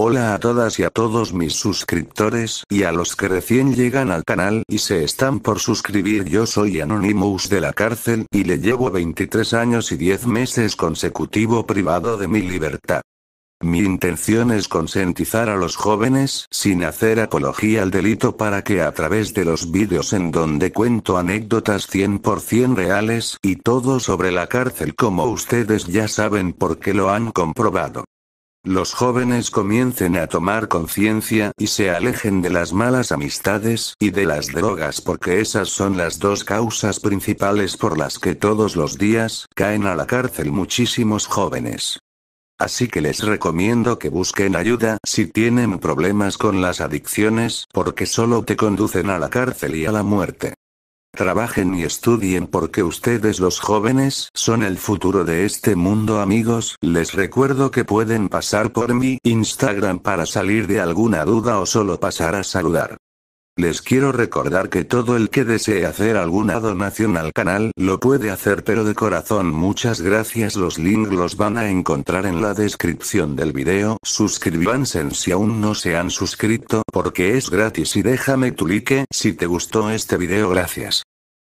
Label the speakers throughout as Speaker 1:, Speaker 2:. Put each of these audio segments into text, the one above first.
Speaker 1: Hola a todas y a todos mis suscriptores y a los que recién llegan al canal y se están por suscribir. Yo soy Anonymous de la cárcel y le llevo 23 años y 10 meses consecutivo privado de mi libertad. Mi intención es consentizar a los jóvenes sin hacer apología al delito para que a través de los vídeos en donde cuento anécdotas 100% reales y todo sobre la cárcel como ustedes ya saben porque lo han comprobado los jóvenes comiencen a tomar conciencia y se alejen de las malas amistades y de las drogas porque esas son las dos causas principales por las que todos los días caen a la cárcel muchísimos jóvenes. Así que les recomiendo que busquen ayuda si tienen problemas con las adicciones porque solo te conducen a la cárcel y a la muerte. Trabajen y estudien porque ustedes los jóvenes son el futuro de este mundo amigos. Les recuerdo que pueden pasar por mi Instagram para salir de alguna duda o solo pasar a saludar. Les quiero recordar que todo el que desee hacer alguna donación al canal lo puede hacer pero de corazón muchas gracias los links los van a encontrar en la descripción del video suscribanse si aún no se han suscrito porque es gratis y déjame tu like si te gustó este video gracias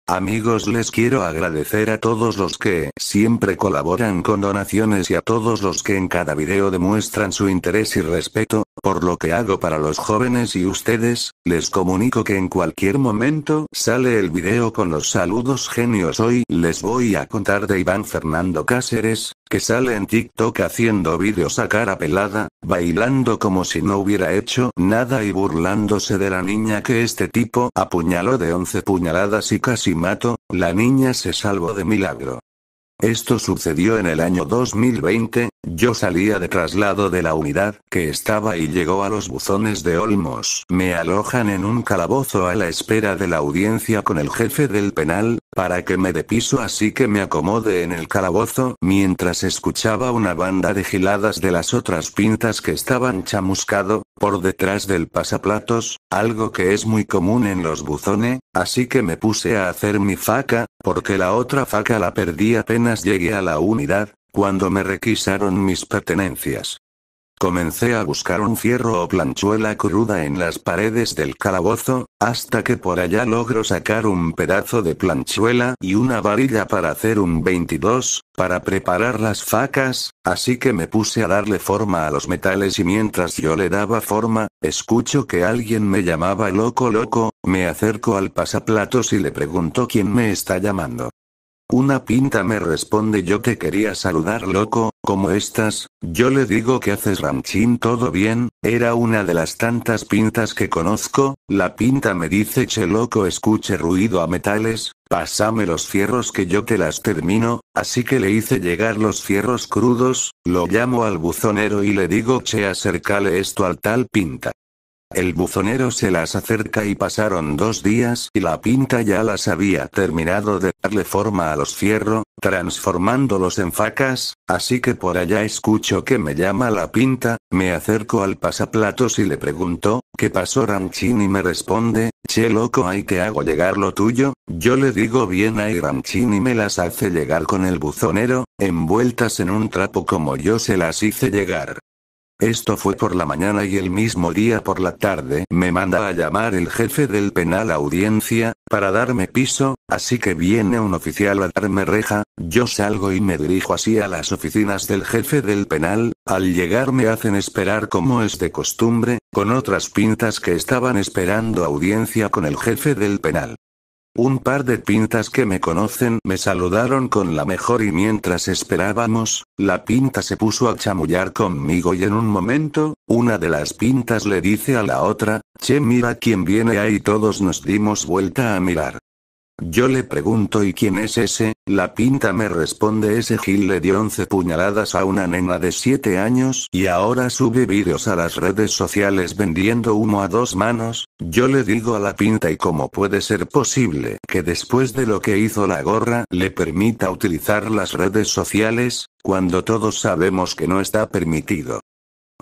Speaker 1: Amigos les quiero agradecer a todos los que siempre colaboran con donaciones y a todos los que en cada video demuestran su interés y respeto, por lo que hago para los jóvenes y ustedes, les comunico que en cualquier momento sale el video con los saludos genios hoy les voy a contar de Iván Fernando Cáceres, que sale en TikTok haciendo vídeos a cara pelada, bailando como si no hubiera hecho nada y burlándose de la niña que este tipo apuñaló de 11 puñaladas y casi mato, la niña se salvó de milagro. Esto sucedió en el año 2020, yo salía de traslado de la unidad que estaba y llegó a los buzones de Olmos. Me alojan en un calabozo a la espera de la audiencia con el jefe del penal, para que me de piso así que me acomode en el calabozo, mientras escuchaba una banda de giladas de las otras pintas que estaban chamuscado, por detrás del pasaplatos, algo que es muy común en los buzones, así que me puse a hacer mi faca, porque la otra faca la perdí apenas llegué a la unidad, cuando me requisaron mis pertenencias. Comencé a buscar un fierro o planchuela cruda en las paredes del calabozo, hasta que por allá logro sacar un pedazo de planchuela y una varilla para hacer un 22, para preparar las facas, así que me puse a darle forma a los metales y mientras yo le daba forma, escucho que alguien me llamaba loco loco, me acerco al pasaplatos y le pregunto quién me está llamando. Una pinta me responde yo que quería saludar loco, como estas, yo le digo que haces ranchín todo bien, era una de las tantas pintas que conozco, la pinta me dice che loco escuche ruido a metales, pasame los fierros que yo te las termino, así que le hice llegar los fierros crudos, lo llamo al buzonero y le digo che acercale esto al tal pinta. El buzonero se las acerca y pasaron dos días y la pinta ya las había terminado de darle forma a los fierro, transformándolos en facas, así que por allá escucho que me llama la pinta, me acerco al pasaplatos y le pregunto, ¿qué pasó y Me responde, che loco hay que hago llegar lo tuyo, yo le digo bien ahí y me las hace llegar con el buzonero, envueltas en un trapo como yo se las hice llegar. Esto fue por la mañana y el mismo día por la tarde me manda a llamar el jefe del penal a audiencia, para darme piso, así que viene un oficial a darme reja, yo salgo y me dirijo así a las oficinas del jefe del penal, al llegar me hacen esperar como es de costumbre, con otras pintas que estaban esperando audiencia con el jefe del penal. Un par de pintas que me conocen me saludaron con la mejor y mientras esperábamos, la pinta se puso a chamullar conmigo y en un momento, una de las pintas le dice a la otra, Che mira quién viene ahí todos nos dimos vuelta a mirar. Yo le pregunto ¿y quién es ese? La pinta me responde ese Gil le dio 11 puñaladas a una nena de 7 años y ahora sube vídeos a las redes sociales vendiendo humo a dos manos. Yo le digo a la pinta y cómo puede ser posible que después de lo que hizo la gorra le permita utilizar las redes sociales, cuando todos sabemos que no está permitido.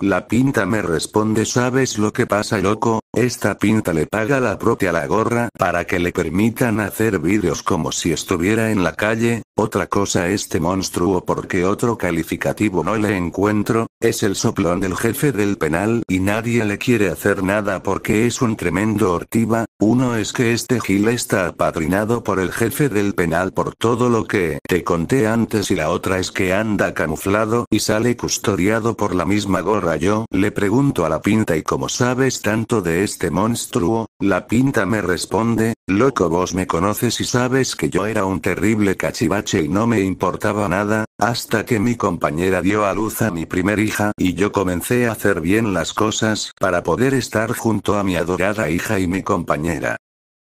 Speaker 1: La pinta me responde ¿sabes lo que pasa loco? Esta pinta le paga la propia la gorra para que le permitan hacer vídeos como si estuviera en la calle, otra cosa este monstruo porque otro calificativo no le encuentro, es el soplón del jefe del penal y nadie le quiere hacer nada porque es un tremendo ortiva, uno es que este gil está apadrinado por el jefe del penal por todo lo que te conté antes y la otra es que anda camuflado y sale custodiado por la misma gorra yo le pregunto a la pinta y como sabes tanto de este monstruo, la pinta me responde, loco vos me conoces y sabes que yo era un terrible cachivache y no me importaba nada, hasta que mi compañera dio a luz a mi primer hija y yo comencé a hacer bien las cosas para poder estar junto a mi adorada hija y mi compañera.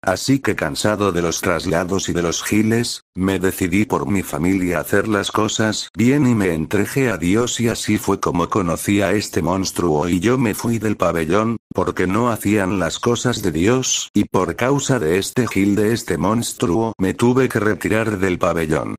Speaker 1: Así que cansado de los traslados y de los giles, me decidí por mi familia hacer las cosas bien y me entreje a Dios y así fue como conocí a este monstruo y yo me fui del pabellón, porque no hacían las cosas de Dios y por causa de este gil de este monstruo me tuve que retirar del pabellón.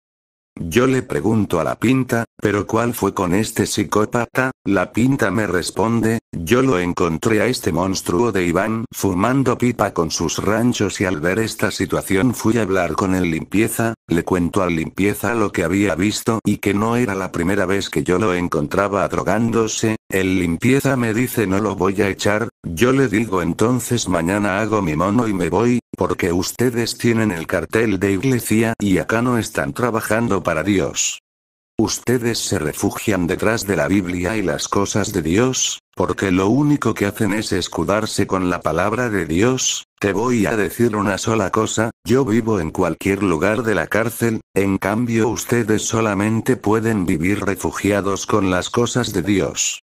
Speaker 1: Yo le pregunto a la pinta, ¿pero cuál fue con este psicópata? La pinta me responde, yo lo encontré a este monstruo de Iván fumando pipa con sus ranchos y al ver esta situación fui a hablar con el limpieza, le cuento al limpieza lo que había visto y que no era la primera vez que yo lo encontraba drogándose, el limpieza me dice no lo voy a echar, yo le digo entonces mañana hago mi mono y me voy, porque ustedes tienen el cartel de iglesia y acá no están trabajando para Dios. Ustedes se refugian detrás de la Biblia y las cosas de Dios, porque lo único que hacen es escudarse con la palabra de Dios. Te voy a decir una sola cosa, yo vivo en cualquier lugar de la cárcel, en cambio ustedes solamente pueden vivir refugiados con las cosas de Dios.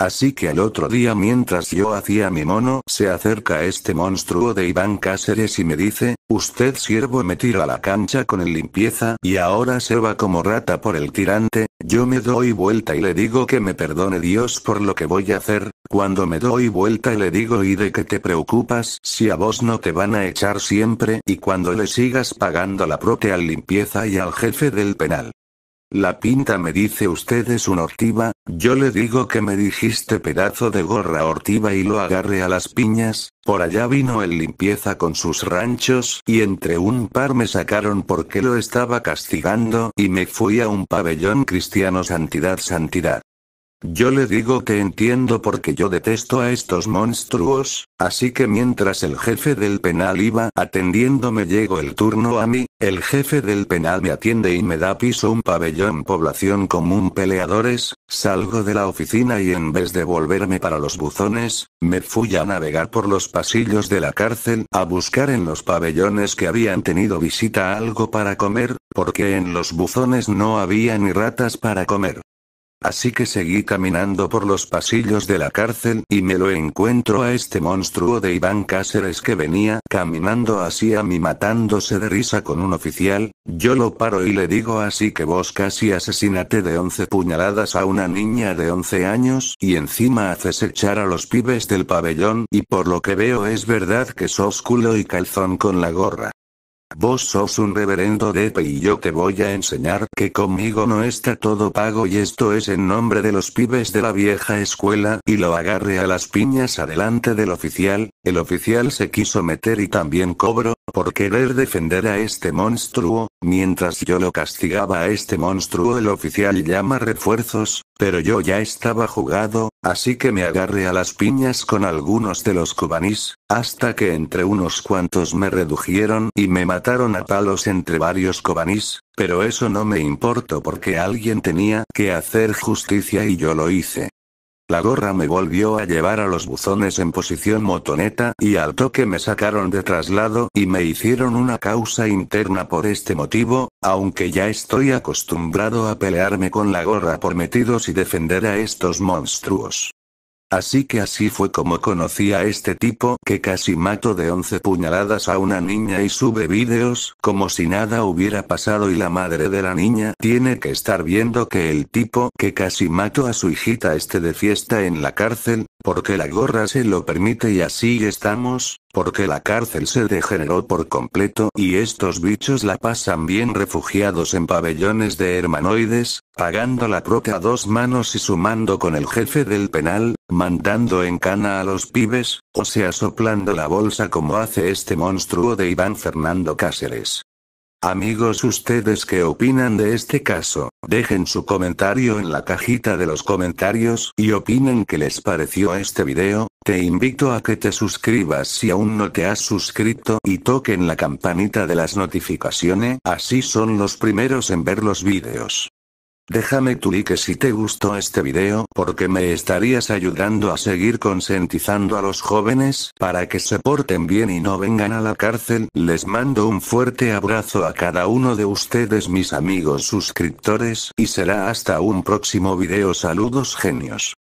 Speaker 1: Así que al otro día mientras yo hacía mi mono, se acerca este monstruo de Iván Cáceres y me dice, usted siervo me tira a la cancha con el limpieza y ahora se va como rata por el tirante, yo me doy vuelta y le digo que me perdone Dios por lo que voy a hacer, cuando me doy vuelta y le digo y de qué te preocupas si a vos no te van a echar siempre y cuando le sigas pagando la prote al limpieza y al jefe del penal. La pinta me dice usted es un ortiva, yo le digo que me dijiste pedazo de gorra ortiva y lo agarre a las piñas, por allá vino el limpieza con sus ranchos y entre un par me sacaron porque lo estaba castigando y me fui a un pabellón cristiano santidad santidad. Yo le digo que entiendo porque yo detesto a estos monstruos, así que mientras el jefe del penal iba me llegó el turno a mí, el jefe del penal me atiende y me da piso un pabellón población común peleadores, salgo de la oficina y en vez de volverme para los buzones, me fui a navegar por los pasillos de la cárcel a buscar en los pabellones que habían tenido visita algo para comer, porque en los buzones no había ni ratas para comer. Así que seguí caminando por los pasillos de la cárcel y me lo encuentro a este monstruo de Iván Cáceres que venía caminando así a mí matándose de risa con un oficial, yo lo paro y le digo así que vos casi asesinate de 11 puñaladas a una niña de 11 años y encima haces echar a los pibes del pabellón y por lo que veo es verdad que sos culo y calzón con la gorra. Vos sos un reverendo Depe y yo te voy a enseñar que conmigo no está todo pago y esto es en nombre de los pibes de la vieja escuela, y lo agarre a las piñas adelante del oficial, el oficial se quiso meter y también cobro, por querer defender a este monstruo, mientras yo lo castigaba a este monstruo el oficial llama refuerzos, pero yo ya estaba jugado, así que me agarré a las piñas con algunos de los cubanís, hasta que entre unos cuantos me redujeron y me mataron a palos entre varios cobanís, pero eso no me importó porque alguien tenía que hacer justicia y yo lo hice. La gorra me volvió a llevar a los buzones en posición motoneta y al toque me sacaron de traslado y me hicieron una causa interna por este motivo, aunque ya estoy acostumbrado a pelearme con la gorra por metidos y defender a estos monstruos. Así que así fue como conocí a este tipo que casi mató de once puñaladas a una niña y sube vídeos como si nada hubiera pasado y la madre de la niña tiene que estar viendo que el tipo que casi mató a su hijita esté de fiesta en la cárcel, porque la gorra se lo permite y así estamos, porque la cárcel se degeneró por completo y estos bichos la pasan bien refugiados en pabellones de hermanoides, pagando la propia a dos manos y sumando con el jefe del penal, mandando en cana a los pibes, o sea soplando la bolsa como hace este monstruo de Iván Fernando Cáceres. Amigos, ¿ustedes qué opinan de este caso? Dejen su comentario en la cajita de los comentarios y opinen qué les pareció este video. Te invito a que te suscribas si aún no te has suscrito y toquen la campanita de las notificaciones, así son los primeros en ver los videos. Déjame tu like si te gustó este video porque me estarías ayudando a seguir consentizando a los jóvenes para que se porten bien y no vengan a la cárcel. Les mando un fuerte abrazo a cada uno de ustedes mis amigos suscriptores y será hasta un próximo video. Saludos genios.